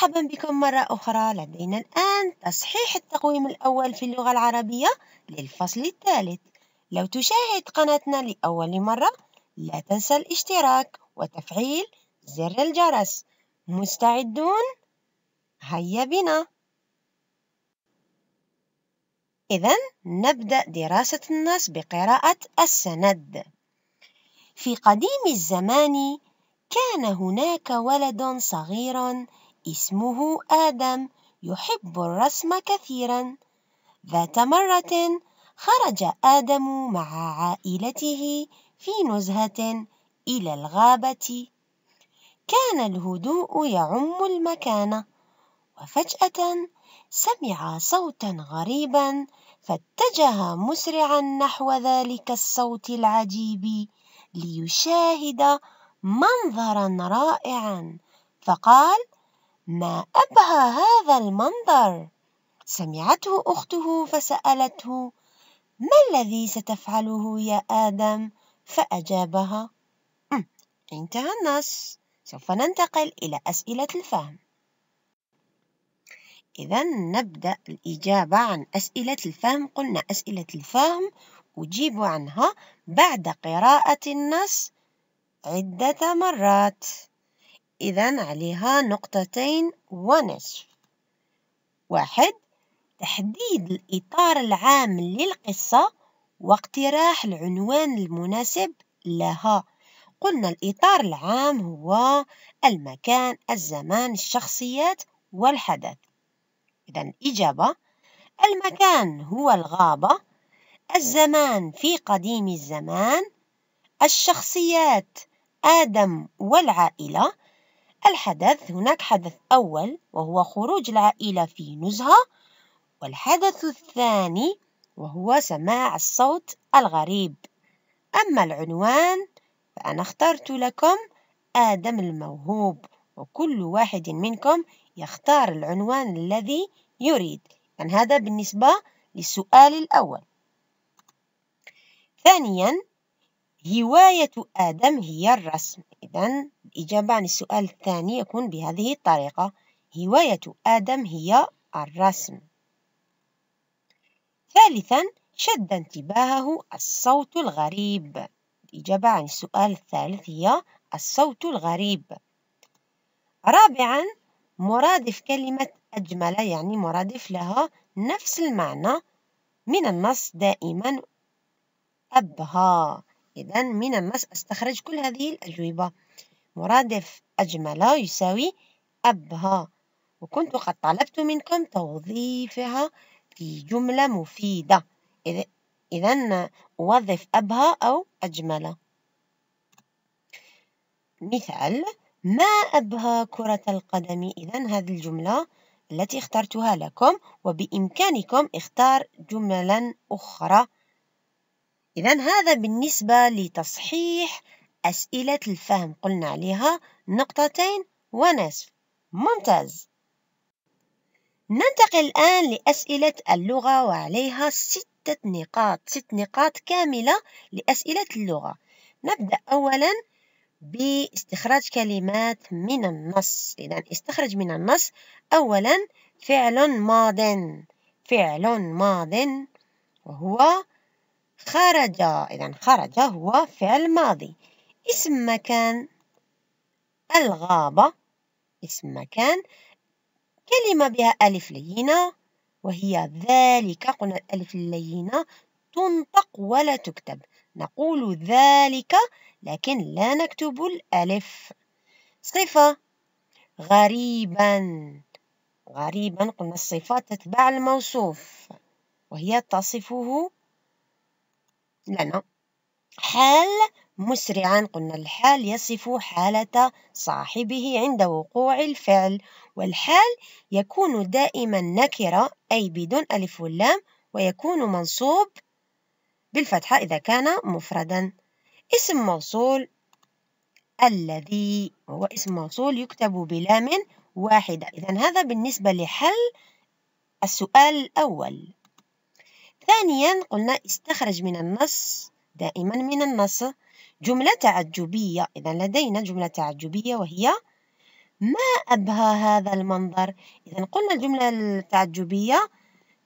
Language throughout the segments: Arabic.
مرحبا بكم مرة أخرى لدينا الآن تصحيح التقويم الأول في اللغة العربية للفصل الثالث لو تشاهد قناتنا لأول مرة لا تنسى الاشتراك وتفعيل زر الجرس مستعدون؟ هيا بنا إذا نبدأ دراسة النص بقراءة السند في قديم الزمان كان هناك ولد صغير اسمه آدم يحب الرسم كثيرا ذات مرة خرج آدم مع عائلته في نزهة إلى الغابة كان الهدوء يعم المكان وفجأة سمع صوتا غريبا فاتجه مسرعا نحو ذلك الصوت العجيب ليشاهد منظرا رائعا فقال ما أبهى هذا المنظر سمعته أخته فسألته ما الذي ستفعله يا آدم فأجابها انتهى أمم، النص سوف ننتقل إلى أسئلة الفهم إذا نبدأ الإجابة عن أسئلة الفهم قلنا أسئلة الفهم أجيب عنها بعد قراءة النص عدة مرات إذا عليها نقطتين ونصف واحد تحديد الإطار العام للقصة واقتراح العنوان المناسب لها قلنا الإطار العام هو المكان الزمان الشخصيات والحدث إذا الإجابة المكان هو الغابة الزمان في قديم الزمان الشخصيات آدم والعائلة الحدث هناك حدث أول وهو خروج العائلة في نزهة والحدث الثاني وهو سماع الصوت الغريب أما العنوان فأنا اخترت لكم آدم الموهوب وكل واحد منكم يختار العنوان الذي يريد يعني هذا بالنسبة للسؤال الأول ثانيا هواية آدم هي الرسم إذا الإجابة عن السؤال الثاني يكون بهذه الطريقة هواية آدم هي الرسم ثالثا شد انتباهه الصوت الغريب الإجابة عن السؤال الثالث هي الصوت الغريب رابعا مرادف كلمة أجمل يعني مرادف لها نفس المعنى من النص دائما أبهى إذا من مس أستخرج كل هذه الأجوبة مرادف أجمل يساوي أبهى وكنت قد طلبت منكم توظيفها في جملة مفيدة إذا أوظف أبهى أو أجمل مثال ما أبهى كرة القدم إذا هذه الجملة التي اخترتها لكم وبإمكانكم اختار جملا أخرى إذا هذا بالنسبة لتصحيح أسئلة الفهم قلنا عليها نقطتين ونصف ممتاز ننتقل الآن لأسئلة اللغة وعليها ستة نقاط ست نقاط كاملة لأسئلة اللغة نبدأ أولا باستخراج كلمات من النص إذا استخرج من النص أولا فعل ماض فعل ماض وهو خرج إذا خرج هو فعل ماضي اسم مكان الغابة اسم مكان كلمة بها ألف لينة وهي ذلك قلنا الألف اللينة تنطق ولا تكتب نقول ذلك لكن لا نكتب الألف صفة غريبا غريبا قلنا الصفة تتبع الموصوف وهي تصفه لنا حال مسرعا قلنا الحال يصف حالة صاحبه عند وقوع الفعل والحال يكون دائما نكرة أي بدون ألف واللام ويكون منصوب بالفتحة إذا كان مفردا اسم موصول الذي هو اسم موصول يكتب بلام واحدة إذا هذا بالنسبة لحل السؤال الأول ثانيا قلنا استخرج من النص دائما من النص جملة تعجبية إذا لدينا جملة تعجبية وهي ما أبهى هذا المنظر إذا قلنا الجملة التعجبية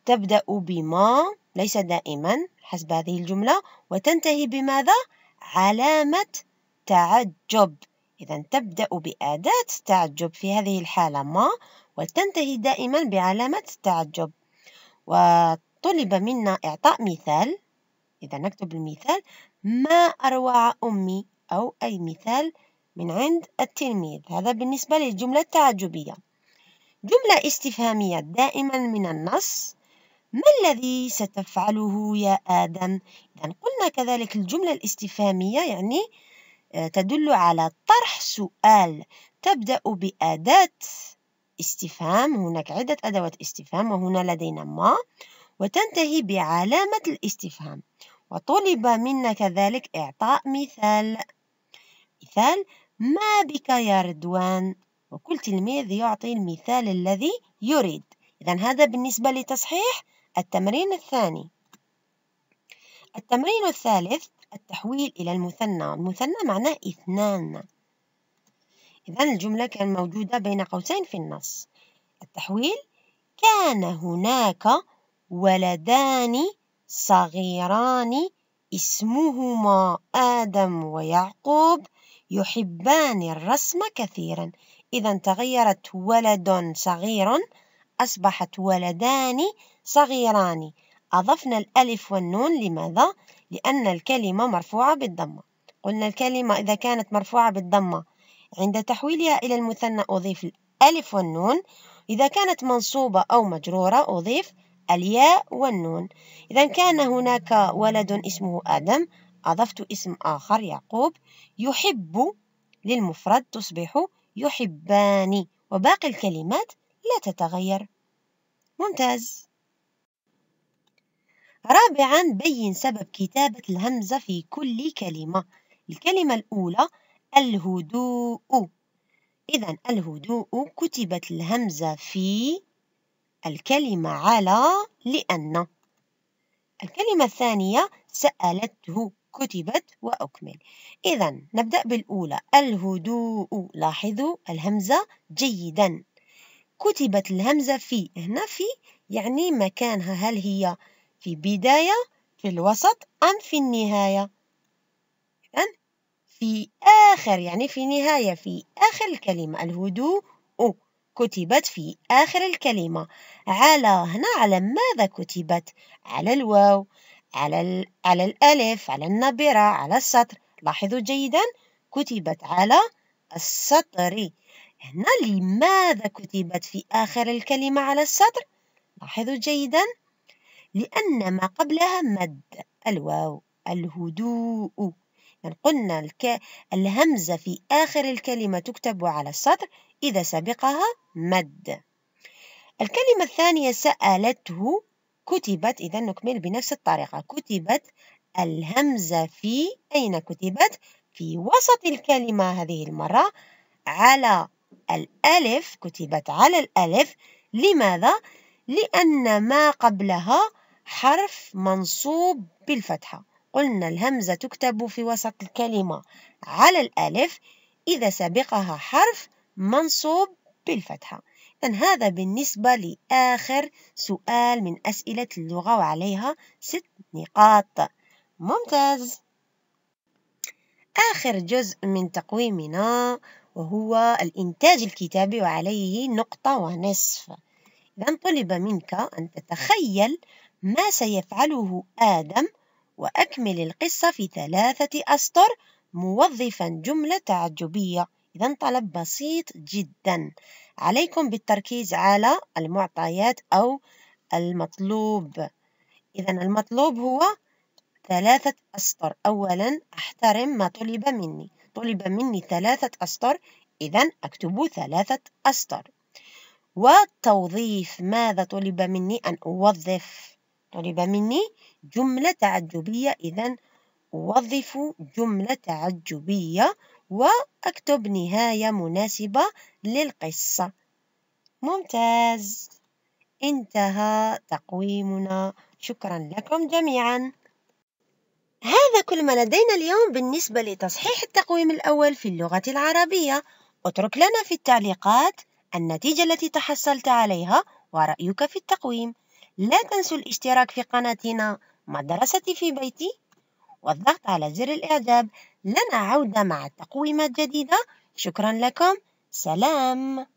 تبدأ بما ليس دائما حسب هذه الجملة وتنتهي بماذا علامة تعجب إذا تبدأ بأداة تعجب في هذه الحالة ما وتنتهي دائما بعلامة تعجب و طلب منا إعطاء مثال إذا نكتب المثال ما أروع أمي أو أي مثال من عند التلميذ هذا بالنسبة للجملة التعجبية جملة استفهامية دائما من النص ما الذي ستفعله يا آدم؟ إذا قلنا كذلك الجملة الاستفهامية يعني آه، تدل على طرح سؤال تبدأ بأداة استفهام هناك عدة أدوات استفهام وهنا لدينا ما وتنتهي بعلامة الاستفهام وطلب منا كذلك إعطاء مثال مثال ما بك يا رضوان وكل تلميذ يعطي المثال الذي يريد إذا هذا بالنسبة لتصحيح التمرين الثاني التمرين الثالث التحويل إلى المثنى المثنى معناه اثنان إذا الجملة كان موجودة بين قوسين في النص التحويل كان هناك ولدان صغيران اسمهما آدم ويعقوب يحبان الرسم كثيرا إذا تغيرت ولد صغير أصبحت ولدان صغيران أضفنا الألف والنون لماذا؟ لأن الكلمة مرفوعة بالضمة قلنا الكلمة إذا كانت مرفوعة بالضمة عند تحويلها إلى المثنى أضيف الألف والنون إذا كانت منصوبة أو مجرورة أضيف الياء والنون إذا كان هناك ولد اسمه آدم أضفت اسم آخر يعقوب يحب للمفرد تصبح يحبان وباقي الكلمات لا تتغير ممتاز رابعا بين سبب كتابة الهمزة في كل كلمة الكلمة الأولى الهدوء إذا الهدوء كتبت الهمزة في الكلمة على لأن الكلمة الثانية سألته كتبت وأكمل إذا نبدأ بالأولى الهدوء لاحظوا الهمزة جيدا كتبت الهمزة في هنا في يعني مكانها هل هي في بداية في الوسط أم في النهاية إذن في آخر يعني في نهاية في آخر الكلمة الهدوء كتبت في آخر الكلمة على هنا على ماذا كتبت على الواو على, ال... على الألف على النبرة على السطر لاحظوا جيدا كتبت على السطر هنا لماذا كتبت في آخر الكلمة على السطر لاحظوا جيدا لأن ما قبلها مد الواو الهدوء يعني قلنا الك... الهمزة في آخر الكلمة تكتب على السطر إذا سبقها مد الكلمة الثانية سألته كتبت إذا نكمل بنفس الطريقة كتبت الهمزة في أين كتبت؟ في وسط الكلمة هذه المرة على الألف كتبت على الألف لماذا؟ لأن ما قبلها حرف منصوب بالفتحة قلنا الهمزة تكتب في وسط الكلمة على الألف إذا سبقها حرف منصوب بالفتحة إذا هذا بالنسبة لآخر سؤال من أسئلة اللغة وعليها ست نقاط ممتاز آخر جزء من تقويمنا وهو الإنتاج الكتابي وعليه نقطة ونصف إذا طلب منك أن تتخيل ما سيفعله آدم وأكمل القصة في ثلاثة أسطر موظفا جملة تعجبية إذا طلب بسيط جدا عليكم بالتركيز على المعطيات أو المطلوب إذا المطلوب هو ثلاثة أسطر أولا أحترم ما طلب مني طلب مني ثلاثة أسطر إذا أكتب ثلاثة أسطر والتوظيف ماذا طلب مني أن أوظف طلب مني جملة تعجبية إذا أوظف جملة تعجبية وأكتب نهاية مناسبة للقصة ممتاز انتهى تقويمنا شكرا لكم جميعا هذا كل ما لدينا اليوم بالنسبة لتصحيح التقويم الأول في اللغة العربية اترك لنا في التعليقات النتيجة التي تحصلت عليها ورأيك في التقويم لا تنسوا الاشتراك في قناتنا مدرستي في بيتي والضغط على زر الإعجاب لنا عودة مع تقويمة جديدة شكرا لكم سلام